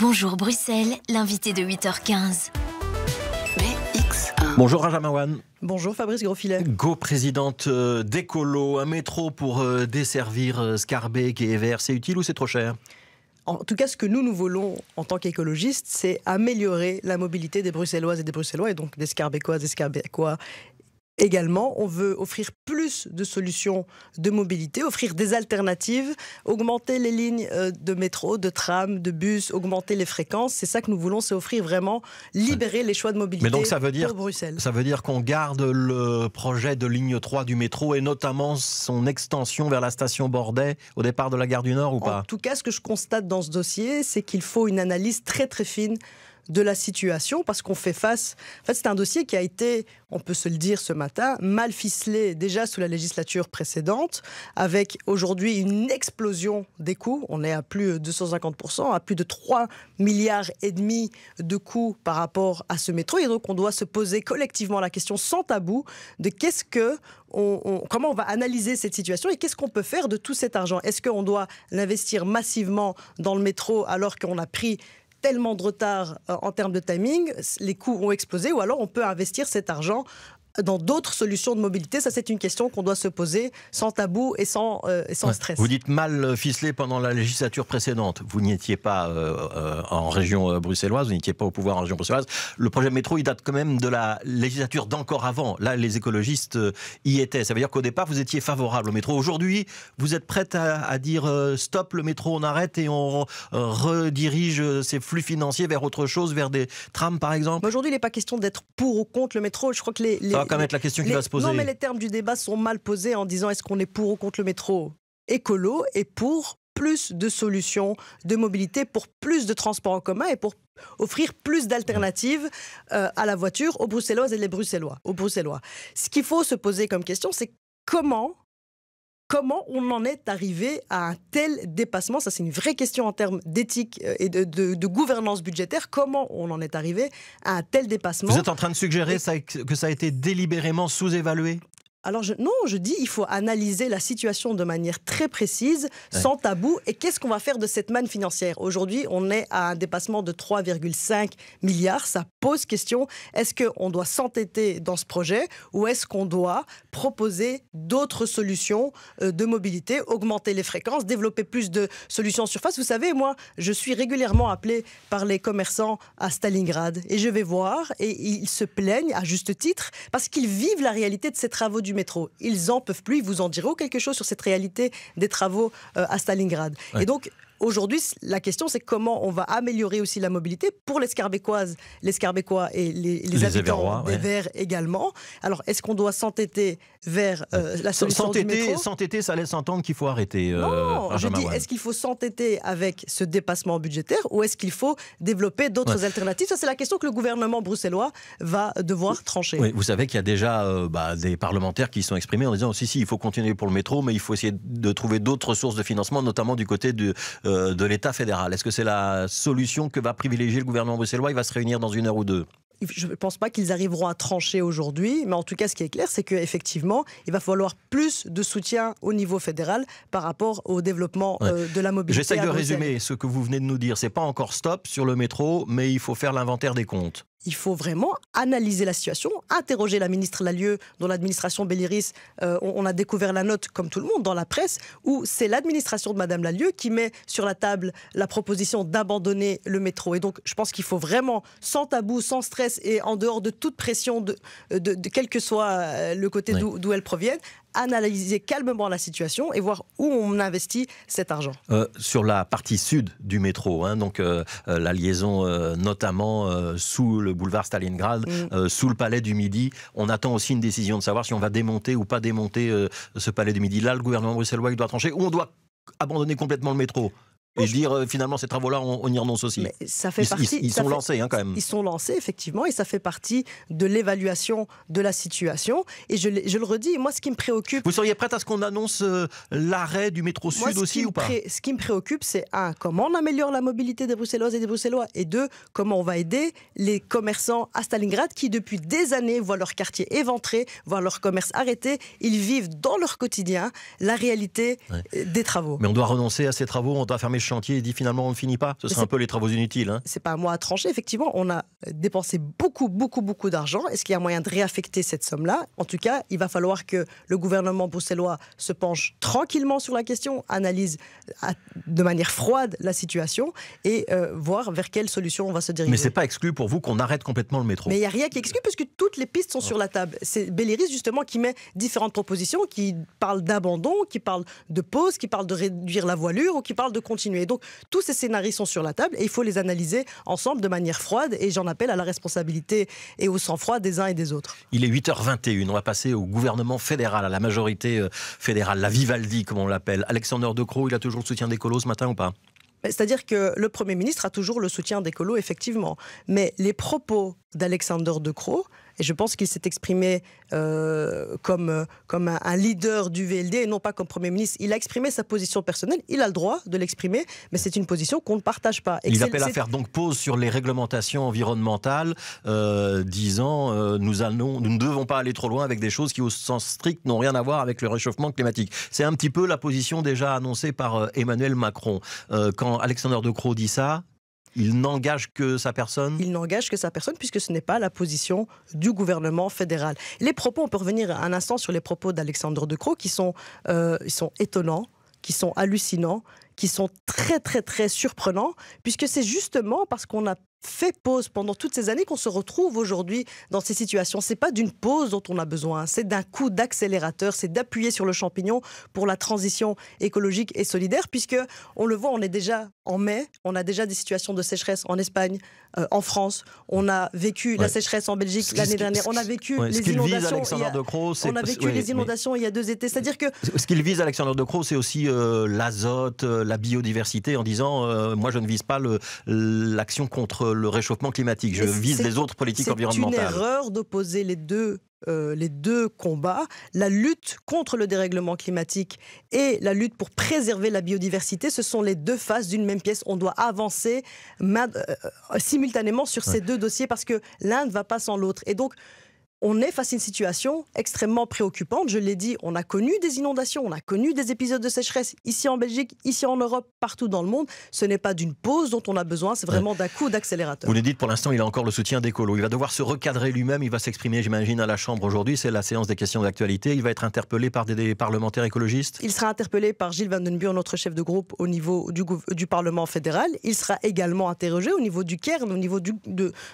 Bonjour Bruxelles, l'invité de 8h15. BX1. Bonjour Bonjour Fabrice Grosfilet. Go présidente euh, d'Ecolo, un métro pour euh, desservir euh, Scarbeck et Evers, c'est utile ou c'est trop cher en tout cas, ce que nous, nous voulons en tant qu'écologistes, c'est améliorer la mobilité des Bruxelloises et des Bruxellois, et donc des Scarbécoises, des Scarbécois Également, on veut offrir plus de solutions de mobilité, offrir des alternatives, augmenter les lignes euh, de métro, de tram, de bus, augmenter les fréquences. C'est ça que nous voulons, c'est offrir vraiment, libérer les choix de mobilité Mais donc ça veut dire, pour Bruxelles. Ça veut dire qu'on garde le projet de ligne 3 du métro et notamment son extension vers la station Bordet au départ de la gare du Nord ou pas En tout cas, ce que je constate dans ce dossier, c'est qu'il faut une analyse très très fine de la situation parce qu'on fait face. En fait, c'est un dossier qui a été, on peut se le dire ce matin, mal ficelé déjà sous la législature précédente, avec aujourd'hui une explosion des coûts. On est à plus de 250%, à plus de 3 milliards et demi de coûts par rapport à ce métro. Et donc, on doit se poser collectivement la question sans tabou de qu'est-ce que comment on va analyser cette situation et qu'est-ce qu'on peut faire de tout cet argent Est-ce qu'on doit l'investir massivement dans le métro alors qu'on a pris tellement de retard euh, en termes de timing, les coûts ont explosé, ou alors on peut investir cet argent dans d'autres solutions de mobilité Ça, c'est une question qu'on doit se poser sans tabou et sans, euh, sans stress. Vous dites mal ficelé pendant la législature précédente. Vous n'étiez pas euh, euh, en région bruxelloise, vous n'étiez pas au pouvoir en région bruxelloise. Le projet métro, il date quand même de la législature d'encore avant. Là, les écologistes y étaient. Ça veut dire qu'au départ, vous étiez favorable au métro. Aujourd'hui, vous êtes prête à, dire stop, le métro, on arrête et on redirige ces flux financiers vers autre chose, vers des trams, par exemple Aujourd'hui, il n'est pas question d'être pour ou contre le métro. Je crois que les, question qui Non, mais les termes du débat sont mal posés en disant est-ce qu'on est pour ou contre le métro écolo et pour plus de solutions de mobilité, pour plus de transports en commun et pour offrir plus d'alternatives euh, à la voiture aux Bruxelloises et les Bruxellois, aux Bruxellois. Ce qu'il faut se poser comme question, c'est comment Comment on en est arrivé à un tel dépassement Ça, c'est une vraie question en termes d'éthique euh, et de, gouvernance budgétaire. Comment on en est arrivé à un tel dépassement Vous êtes en train de suggérer que ça a été délibérément sous-évalué alors non, je dis il faut analyser la situation de manière très précise, sans tabou. Et qu'est-ce qu'on va faire de cette manne financière Aujourd'hui, on est à un dépassement de 3,5 milliards. Ça pose question. Est-ce qu'on doit s'entêter dans ce projet ou est-ce qu'on doit proposer d'autres solutions euh, de mobilité, augmenter les fréquences, développer plus de solutions en surface Vous savez, moi, je suis régulièrement appelé par les commerçants à Stalingrad et je vais voir et ils se plaignent à juste titre parce qu'ils vivent la réalité de ces travaux métro. Ils en peuvent plus. Ils vous en diront quelque chose sur cette réalité des travaux euh, à Stalingrad. Et donc, Aujourd'hui, la question, c'est comment on va améliorer aussi la mobilité pour les l'escarbécois les et les, les, habitants des Verts également. Alors, est-ce qu'on doit s'entêter vers euh, la solution s'entêter, S'entêter, ça laisse entendre qu'il faut arrêter. Euh, non, je dis, est-ce qu'il faut s'entêter avec ce dépassement budgétaire ou est-ce qu'il faut développer d'autres alternatives Ça, c'est la question que le gouvernement bruxellois va devoir trancher. vous savez qu'il y a déjà euh, bah, des parlementaires qui sont exprimés en disant oh, si, si, il faut continuer pour le métro, mais il faut essayer de trouver d'autres sources de financement, notamment du côté de, euh, de l'État fédéral. Est-ce que c'est la solution que va privilégier le gouvernement bruxellois Il va se réunir dans une heure ou deux je ne pense pas qu'ils arriveront à trancher aujourd'hui, mais en tout cas, ce qui est clair, c'est qu'effectivement, il va falloir plus de soutien au niveau fédéral par rapport au développement euh, de la mobilité. J'essaye de résumer ce que vous venez de nous dire. C'est pas encore stop sur le métro, mais il faut faire l'inventaire des comptes il faut vraiment analyser la situation, interroger la ministre Lalieu, dont l'administration Belliris, euh, on, a découvert la note, comme tout le monde, dans la presse, où c'est l'administration de Madame Lalieu qui met sur la table la proposition d'abandonner le métro. Et donc, je pense qu'il faut vraiment, sans tabou, sans stress et en dehors de toute pression, de, quel que soit euh, le côté d'où elle provienne, analyser calmement la situation et voir où on investit cet argent. Euh, sur la partie sud du métro, hein, donc euh, euh, la liaison notamment sous le boulevard Stalingrad, mm. sous le palais du Midi, on attend aussi une décision de savoir si on va démonter ou pas démonter ce palais du Midi. Là, le gouvernement bruxellois doit trancher ou on doit abandonner complètement le métro et dire euh, finalement ces travaux-là, on, y renonce aussi. Mais ça fait partie, ils, sont lancés hein, quand même. Ils sont lancés effectivement et ça fait partie de l'évaluation de la situation. Et je, le redis, moi ce qui me préoccupe. Vous seriez prête à ce qu'on annonce euh, l'arrêt du métro sud aussi ou pas Ce qui me préoccupe, c'est un, comment on améliore la mobilité des Bruxelloises et des Bruxellois, et deux, comment on va aider les commerçants à Stalingrad qui depuis des années voient leur quartier éventré, voient leur commerce arrêté. Ils vivent dans leur quotidien la réalité euh, des travaux. Mais on doit renoncer à ces travaux, on doit fermer chantier et dit finalement on ne finit pas. Ce serait un peu les travaux inutiles. Hein. C'est pas à moi à trancher. Effectivement, on a dépensé beaucoup, beaucoup, beaucoup d'argent. Est-ce qu'il y a moyen de réaffecter cette somme-là En tout cas, il va falloir que le gouvernement bruxellois se penche tranquillement sur la question, analyse de manière froide la situation et euh, voir vers quelle solution on va se diriger. Mais c'est pas exclu pour vous qu'on arrête complètement le métro. Mais il n'y a rien qui est exclu parce que toutes les pistes sont sur la table. C'est Belliris justement qui met différentes propositions, qui parle d'abandon, qui parle de pause, qui parle de réduire la voilure ou qui parle de continuer donc tous ces scénarios sont sur la table et il faut les analyser ensemble de manière froide et j'en appelle à la responsabilité et au sang-froid des uns et des autres. Il est 8h21, on va passer au gouvernement fédéral, à la majorité euh, fédérale, la Vivaldi comme on l'appelle. Alexander De Croo, il a toujours le soutien des colos ce matin ou pas c'est-à-dire que le Premier ministre a toujours le soutien des colos, effectivement. Mais les propos d'Alexandre De Croo, et je pense qu'il s'est exprimé euh, comme, comme un, leader du VLD et non pas comme Premier ministre. Il a exprimé sa position personnelle, il a le droit de l'exprimer, mais c'est une position qu'on ne partage pas. Il appelle à faire donc pause sur les réglementations environnementales, euh, disant euh, nous, nous ne devons pas aller trop loin avec des choses qui, au sens strict, n'ont rien à voir avec le réchauffement climatique. C'est un petit peu la position déjà annoncée par Emmanuel Macron. quand Alexandre De dit ça, il n'engage que sa personne Il n'engage que sa personne puisque ce n'est pas la position du gouvernement fédéral. Les propos, on peut revenir un instant sur les propos d'Alexandre De Croix qui sont, euh, sont étonnants, qui sont hallucinants qui sont très très très surprenants, puisque c'est justement parce qu'on a fait pause pendant toutes ces années qu'on se retrouve aujourd'hui dans ces situations. C'est pas d'une pause dont on a besoin, c'est d'un coup d'accélérateur, c'est d'appuyer sur le champignon pour la transition écologique et solidaire, puisque on le voit, on est déjà en mai, on a déjà des situations de sécheresse en Espagne, euh, en France, on a vécu la sécheresse en Belgique l'année dernière, on a vécu les inondations. on a vécu les inondations il y a deux étés. C'est-à-dire que ce qu'il vise, Alexandre de Croo, c'est aussi euh, l'azote, euh, la biodiversité en disant euh, moi je ne vise pas l'action contre le réchauffement climatique, je vise les autres politiques environnementales. C'est une erreur d'opposer les deux euh, les deux combats, la lutte contre le dérèglement climatique et la lutte pour préserver la biodiversité, ce sont les deux faces d'une même pièce. On doit avancer euh, simultanément sur ces deux dossiers parce que l'un ne va pas sans l'autre. Et donc, on est face à une situation extrêmement préoccupante. Je l'ai dit, on a connu des inondations, on a connu des épisodes de sécheresse ici en Belgique, ici en Europe, partout dans le monde. Ce n'est pas d'une pause dont on a besoin, c'est vraiment d'un coup d'accélérateur. Vous nous dites, pour l'instant, il a encore le soutien d'Ecolo, Il va devoir se recadrer lui-même, il va s'exprimer, j'imagine, à la Chambre aujourd'hui. C'est la séance des questions d'actualité. Il va être interpellé par des, parlementaires écologistes. Il sera interpellé par Gilles Van den Buur, notre chef de groupe au niveau du, du, Parlement fédéral. Il sera également interrogé au niveau du Cairn, au niveau du,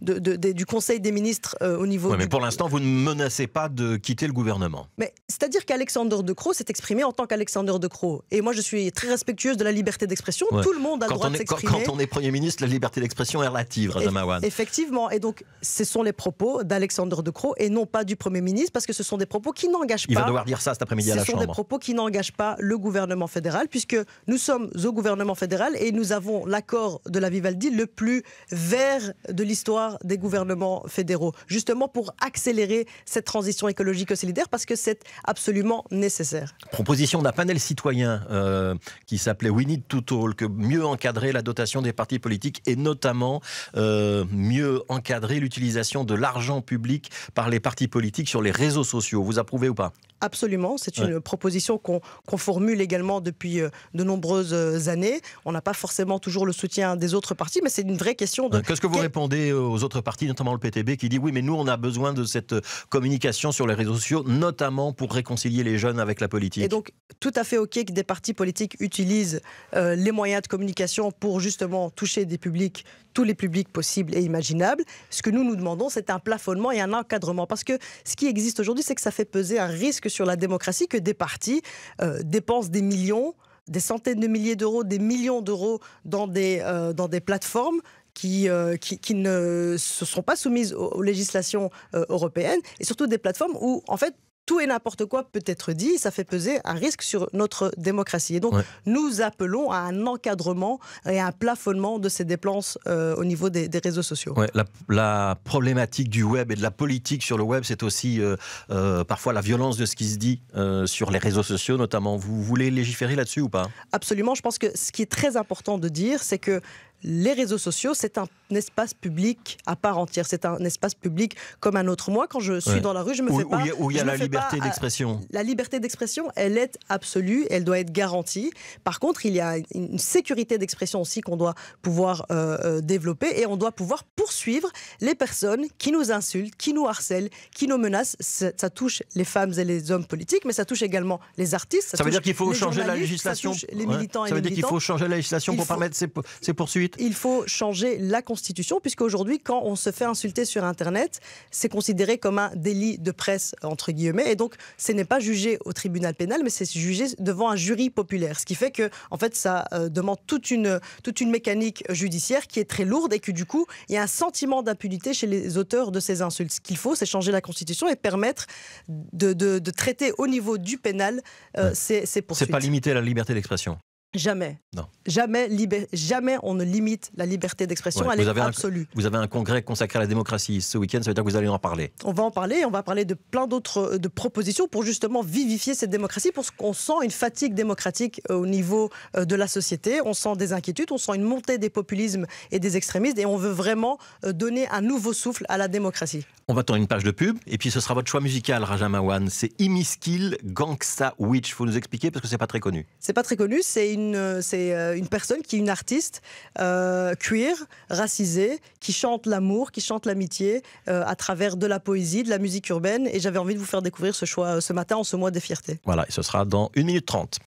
du Conseil des ministres, euh, au niveau Mais pour l'instant, vous ne menacez pas de quitter le gouvernement. Mais c'est-à-dire qu'Alexandre de Croo s'est exprimé en tant qu'Alexandre de Croo. Et moi, je suis très respectueuse de la liberté d'expression. Tout le monde a le droit de s'exprimer. Quand, on est Premier ministre, la liberté d'expression est relative, Effectivement. Et donc, ce sont les propos d'Alexandre de Croo et non pas du Premier ministre, parce que ce sont des propos qui n'engagent pas. Il va devoir dire ça cet après-midi à la Chambre. Ce sont des propos qui n'engagent pas le gouvernement fédéral, puisque nous sommes au gouvernement fédéral et nous avons l'accord de la Vivaldi le plus vert de l'histoire des gouvernements fédéraux, justement pour accélérer cette transition écologique solidaire parce que c'est absolument nécessaire. Proposition d'un panel citoyen euh, qui s'appelait We Need to Talk, mieux encadrer la dotation des partis politiques et notamment euh, mieux encadrer l'utilisation de l'argent public par les partis politiques sur les réseaux sociaux. Vous approuvez ou pas Absolument, c'est une proposition qu'on formule également depuis euh, de nombreuses années. On n'a pas forcément toujours le soutien des autres partis, mais c'est une vraie question de... Qu'est-ce que vous répondez aux autres partis, notamment le PTB, qui dit oui, mais nous, on a besoin de cette euh, communication sur les réseaux sociaux, notamment pour réconcilier les jeunes avec la politique. Et donc, tout à fait OK que des partis politiques utilisent euh, les moyens de communication pour justement toucher des publics, tous les publics possibles et imaginables. Ce que nous nous demandons, c'est un plafonnement et un encadrement. Parce que ce qui existe aujourd'hui, c'est que ça fait peser un risque sur la démocratie que des partis euh, dépensent des millions des centaines de milliers d'euros, des millions d'euros dans, dans des plateformes euh, qui, qui, ne se sont pas soumises aux, législations euh, européennes, et surtout des plateformes où, en fait, tout et n'importe quoi peut être dit, ça fait peser un risque sur notre démocratie. Et donc, nous appelons à un encadrement et à un plafonnement de ces dépenses euh, au niveau des, réseaux sociaux. la, problématique du web et de la politique sur le web, c'est aussi parfois la violence de ce qui se dit sur les réseaux sociaux, notamment. Vous voulez légiférer là-dessus ou pas Absolument. Je pense que ce qui est très important de dire, c'est que les réseaux sociaux, c'est un espace public à part entière. C'est un espace public comme un autre. Moi, quand je suis dans la rue, je me où, fais pas. Où il y a, la liberté euh, d'expression. La liberté d'expression, elle est absolue, elle doit être garantie. Par contre, il y a une sécurité d'expression aussi qu'on doit pouvoir euh, euh, développer et on doit pouvoir poursuivre les personnes qui nous insultent, qui nous harcèlent, qui nous menacent. Ça, touche les femmes et les hommes politiques, mais ça touche également les artistes. Ça, veut dire qu'il faut changer la législation. Ça les veut dire qu'il faut changer la législation pour permettre ces poursuites. Il faut changer la Constitution, puisque aujourd'hui, quand on se fait insulter sur Internet, c'est considéré comme un délit de presse, entre guillemets. Et donc, ce n'est pas jugé au tribunal pénal, mais c'est jugé devant un jury populaire. Ce qui fait que, en fait, ça euh, demande toute une, toute une mécanique judiciaire qui est très lourde et que, du coup, il y a un sentiment d'impunité chez les auteurs de ces insultes. Ce qu'il faut, c'est changer la Constitution et permettre de, traiter au niveau du pénal euh, ces, ces poursuites. C'est pas limiter la liberté d'expression. Jamais. Jamais, on ne limite la liberté d'expression. vous avez absolue. vous avez un congrès consacré à la démocratie ce week-end, ça veut dire que vous allez en parler. On va en parler, on va parler de plein d'autres euh, propositions pour justement vivifier cette démocratie, parce qu'on sent une fatigue démocratique euh, au niveau euh, de la société, on sent des inquiétudes, on sent une montée des populismes et des extrémistes, et on veut vraiment donner un nouveau souffle à la démocratie. On va tourner une page de pub et puis ce sera votre choix musical, Rajamawan. C'est Imiskil Gangsta Witch. Faut nous expliquer parce que c'est pas très connu. C'est pas très connu. C'est une, c'est euh, une personne qui est une artiste euh, queer, racisée, qui chante l'amour, qui chante l'amitié euh, à travers de la poésie, de la musique urbaine. Et j'avais envie de vous faire découvrir ce choix euh, ce matin en ce mois des fiertés. Voilà, et ce sera dans 1 minute 30.